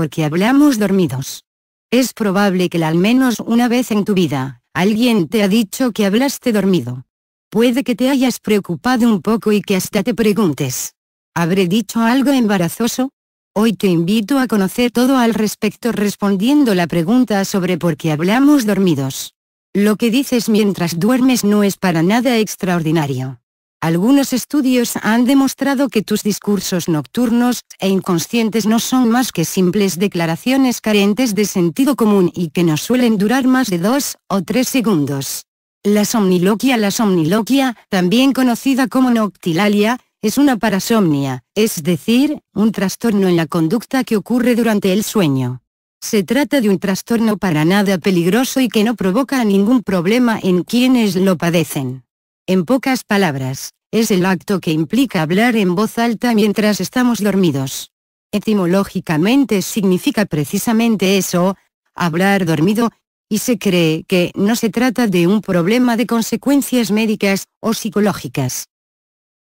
porque hablamos dormidos. Es probable que al menos una vez en tu vida, alguien te ha dicho que hablaste dormido. Puede que te hayas preocupado un poco y que hasta te preguntes. ¿Habré dicho algo embarazoso? Hoy te invito a conocer todo al respecto respondiendo la pregunta sobre por qué hablamos dormidos. Lo que dices mientras duermes no es para nada extraordinario. Algunos estudios han demostrado que tus discursos nocturnos e inconscientes no son más que simples declaraciones carentes de sentido común y que no suelen durar más de dos o tres segundos. La somniloquia La somniloquia, también conocida como noctilalia, es una parasomnia, es decir, un trastorno en la conducta que ocurre durante el sueño. Se trata de un trastorno para nada peligroso y que no provoca ningún problema en quienes lo padecen. En pocas palabras, es el acto que implica hablar en voz alta mientras estamos dormidos. Etimológicamente significa precisamente eso, hablar dormido, y se cree que no se trata de un problema de consecuencias médicas o psicológicas.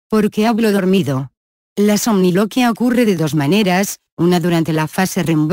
¿Por qué hablo dormido? La somniloquia ocurre de dos maneras, una durante la fase rem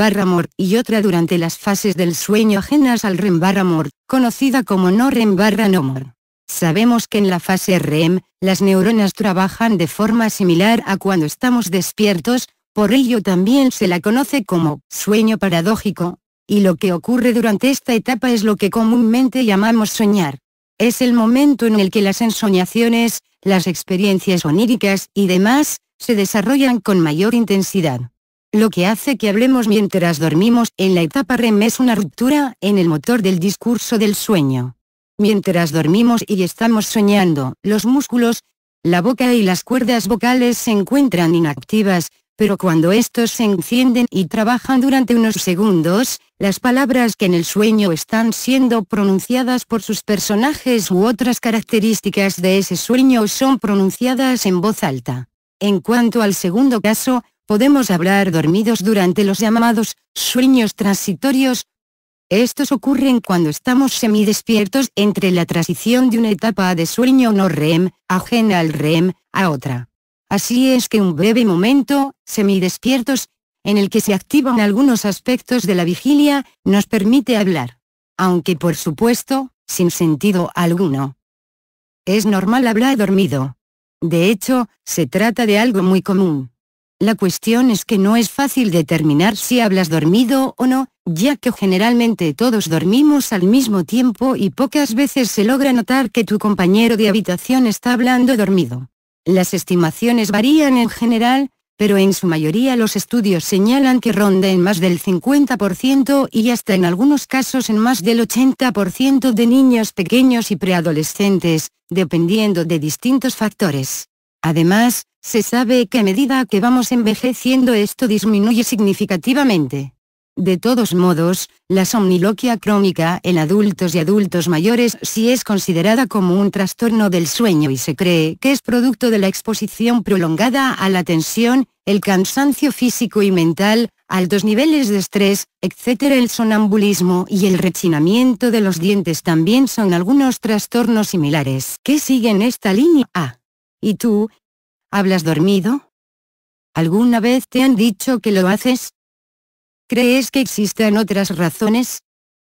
y otra durante las fases del sueño ajenas al REM-amor, conocida como no REM-amor. Sabemos que en la fase REM, las neuronas trabajan de forma similar a cuando estamos despiertos, por ello también se la conoce como sueño paradójico, y lo que ocurre durante esta etapa es lo que comúnmente llamamos soñar. Es el momento en el que las ensoñaciones, las experiencias oníricas y demás, se desarrollan con mayor intensidad. Lo que hace que hablemos mientras dormimos en la etapa REM es una ruptura en el motor del discurso del sueño. Mientras dormimos y estamos soñando, los músculos, la boca y las cuerdas vocales se encuentran inactivas, pero cuando estos se encienden y trabajan durante unos segundos, las palabras que en el sueño están siendo pronunciadas por sus personajes u otras características de ese sueño son pronunciadas en voz alta. En cuanto al segundo caso, podemos hablar dormidos durante los llamados sueños transitorios, estos ocurren cuando estamos semidespiertos entre la transición de una etapa de sueño no REM, ajena al REM, a otra. Así es que un breve momento, semidespiertos, en el que se activan algunos aspectos de la vigilia, nos permite hablar. Aunque por supuesto, sin sentido alguno. Es normal hablar dormido. De hecho, se trata de algo muy común. La cuestión es que no es fácil determinar si hablas dormido o no, ya que generalmente todos dormimos al mismo tiempo y pocas veces se logra notar que tu compañero de habitación está hablando dormido. Las estimaciones varían en general, pero en su mayoría los estudios señalan que ronda en más del 50% y hasta en algunos casos en más del 80% de niños pequeños y preadolescentes, dependiendo de distintos factores. Además, se sabe que a medida que vamos envejeciendo esto disminuye significativamente. De todos modos, la somniloquia crónica en adultos y adultos mayores sí es considerada como un trastorno del sueño y se cree que es producto de la exposición prolongada a la tensión, el cansancio físico y mental, altos niveles de estrés, etc. El sonambulismo y el rechinamiento de los dientes también son algunos trastornos similares que siguen esta línea. A. ¿Y tú? ¿Hablas dormido? ¿Alguna vez te han dicho que lo haces? ¿Crees que existan otras razones?